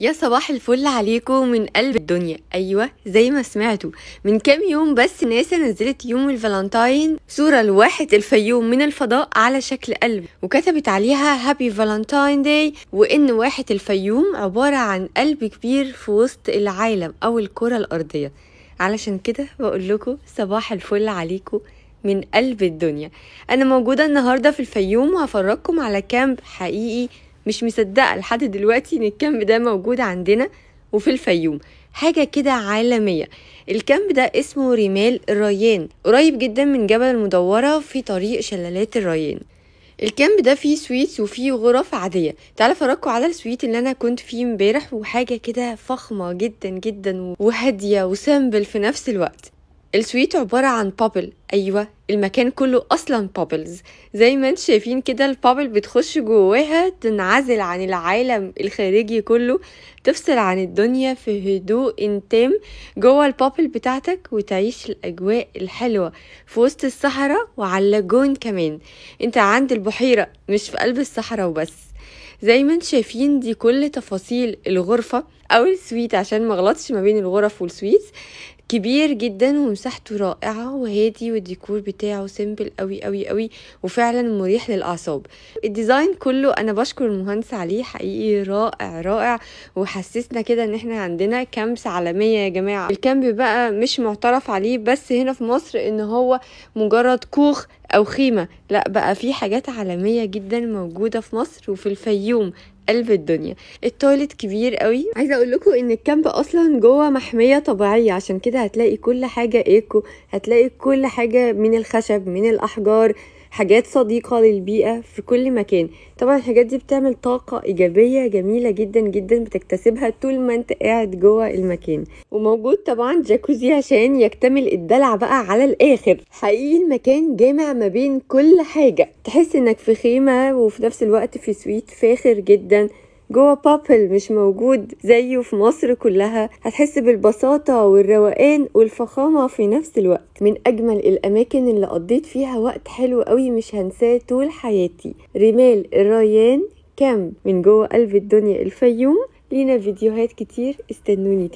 يا صباح الفل عليكم من قلب الدنيا ايوه زي ما سمعتوا من كام يوم بس ناسا نزلت يوم الفالنتاين صوره لواحد الفيوم من الفضاء على شكل قلب وكتبت عليها هابي فالنتاين داي وان واحد الفيوم عباره عن قلب كبير في وسط العالم او الكره الارضيه علشان كده بقول لكم صباح الفل عليكم من قلب الدنيا انا موجوده النهارده في الفيوم وهفرجكم على كامب حقيقي مش مصدقه لحد دلوقتي ان الكامب ده موجود عندنا وفي الفيوم حاجه كده عالميه الكامب ده اسمه رمال الريان قريب جدا من جبل المدوره في طريق شلالات الريان الكامب ده فيه سويتس وفيه غرف عاديه تعالى فرجكوا على السويت اللي انا كنت فيه امبارح وحاجه كده فخمه جدا جدا وهاديه وسامبل في نفس الوقت السويت عبارة عن بابل أيوة المكان كله أصلا بابلز زي ما انت شايفين كده البابل بتخش جواها تنعزل عن العالم الخارجي كله تفصل عن الدنيا في هدوء تام جوه البابل بتاعتك وتعيش الأجواء الحلوة في وسط الصحراء وعلى اللاجون كمان انت عند البحيرة مش في قلب الصحراء وبس زي ما انت شايفين دي كل تفاصيل الغرفة او السويت عشان ما غلطش ما بين الغرف والسويت كبير جدا ومساحته رائعة وهادي والديكور بتاعه سيمبل قوي قوي قوي وفعلا مريح للأعصاب الديزاين كله أنا بشكر المهندس عليه حقيقي رائع رائع وحسسنا كده إن احنا عندنا كامبس عالمية يا جماعة الكامب بقى مش معترف عليه بس هنا في مصر إن هو مجرد كوخ أو خيمة لا بقى في حاجات عالمية جدا موجودة في مصر وفي الفيوم قلب الدنيا التواليت كبير قوي عايزه اقول لكم ان الكامب اصلا جوه محميه طبيعيه عشان كده هتلاقي كل حاجه ايكو هتلاقي كل حاجه من الخشب من الاحجار حاجات صديقة للبيئة في كل مكان طبعا الحاجات دي بتعمل طاقة إيجابية جميلة جدا جدا بتكتسبها طول ما انت قاعد جوه المكان وموجود طبعا جاكوزي عشان يكتمل الدلع بقى على الآخر حقيقي المكان جامع ما بين كل حاجة تحس انك في خيمة وفي نفس الوقت في سويت فاخر جدا جوه بابل مش موجود زيه في مصر كلها هتحس بالبساطة والروقان والفخامة في نفس الوقت من أجمل الأماكن اللي قضيت فيها وقت حلو قوي مش هنساه طول حياتي رمال الريان كامب من جوه قلب الدنيا الفيوم لينا فيديوهات كتير استنوني تاني